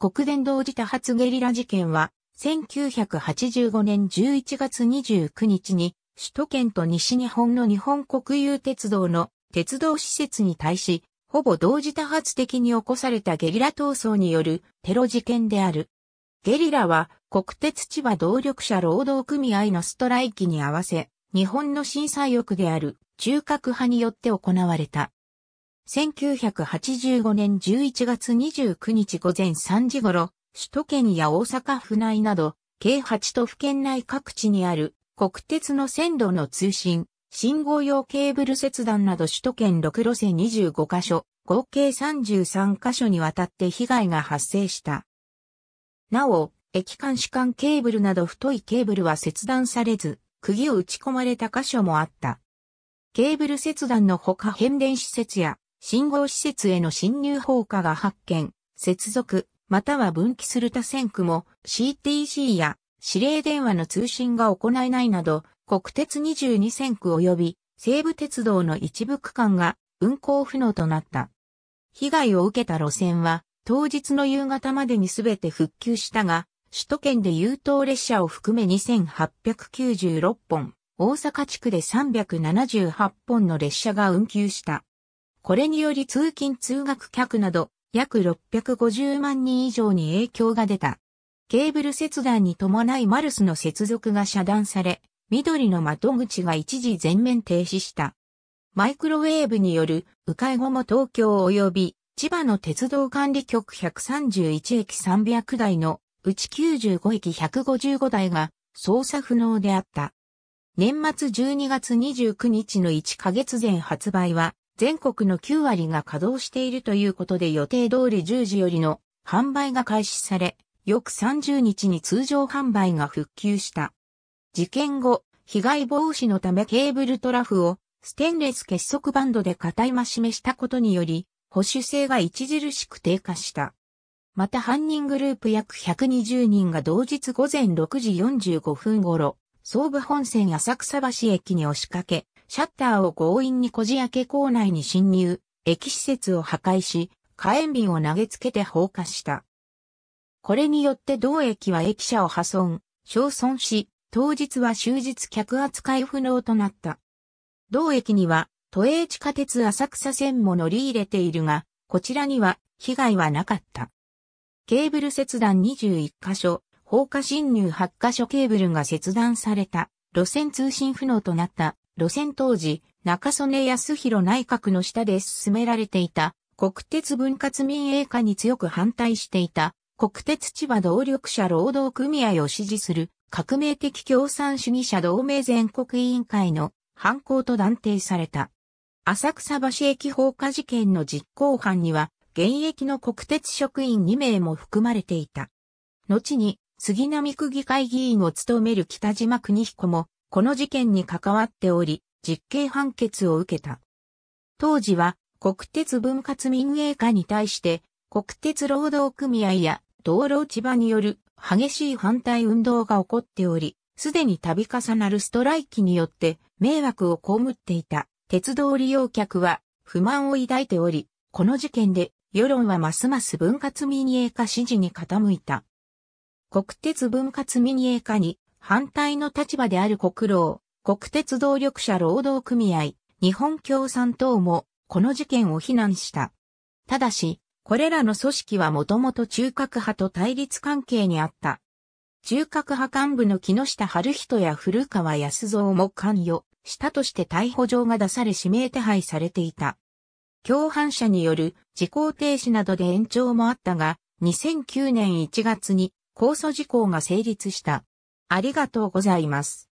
国電同時多発ゲリラ事件は、1985年11月29日に、首都圏と西日本の日本国有鉄道の鉄道施設に対し、ほぼ同時多発的に起こされたゲリラ闘争によるテロ事件である。ゲリラは国鉄千葉動力者労働組合のストライキに合わせ、日本の震災翼である中核派によって行われた。1985年11月29日午前3時頃、首都圏や大阪府内など、計8都府県内各地にある国鉄の線路の通信、信号用ケーブル切断など首都圏6路線25カ所、合計33カ所にわたって被害が発生した。なお、駅間主間ケーブルなど太いケーブルは切断されず、釘を打ち込まれた箇所もあった。ケーブル切断のほか変電施設や信号施設への侵入放火が発見、接続、または分岐する他線区も CTC や指令電話の通信が行えないなど、国鉄22線区及び西武鉄道の一部区間が運行不能となった。被害を受けた路線は、当日の夕方までにすべて復旧したが、首都圏で優等列車を含め2896本、大阪地区で378本の列車が運休した。これにより通勤通学客など約650万人以上に影響が出た。ケーブル切断に伴いマルスの接続が遮断され、緑の窓口が一時全面停止した。マイクロウェーブによる迂回後も東京及び千葉の鉄道管理局131駅300台のうち95駅155台が操作不能であった。年末12月29日の1ヶ月前発売は全国の9割が稼働しているということで予定通り10時よりの販売が開始され、翌30日に通常販売が復旧した。事件後、被害防止のためケーブルトラフをステンレス結束バンドで固い増し目したことにより、保守性が著しく低下した。また犯人グループ約120人が同日午前6時45分頃、総武本線浅草橋駅に押しかけ、シャッターを強引にこじ開け構内に侵入、駅施設を破壊し、火炎瓶を投げつけて放火した。これによって同駅は駅舎を破損、焼損し、当日は終日客扱い不能となった。同駅には、都営地下鉄浅草線も乗り入れているが、こちらには被害はなかった。ケーブル切断21箇所、放火侵入8箇所ケーブルが切断された、路線通信不能となった路線当時、中曽根康弘内閣の下で進められていた、国鉄分割民営化に強く反対していた、国鉄千葉動力者労働組合を支持する革命的共産主義者同盟全国委員会の犯行と断定された。浅草橋駅放火事件の実行犯には、現役の国鉄職員2名も含まれていた。後に、杉並区議会議員を務める北島邦彦も、この事件に関わっており、実刑判決を受けた。当時は国鉄分割民営化に対して国鉄労働組合や道路地場による激しい反対運動が起こっており、すでに度重なるストライキによって迷惑を被っていた鉄道利用客は不満を抱いており、この事件で世論はますます分割民営化支持に傾いた。国鉄分割民営化に反対の立場である国労、国鉄動力者労働組合、日本共産党も、この事件を非難した。ただし、これらの組織はもともと中核派と対立関係にあった。中核派幹部の木下晴人や古川康蔵も関与したとして逮捕状が出され指名手配されていた。共犯者による時効停止などで延長もあったが、2009年1月に控訴事項が成立した。ありがとうございます。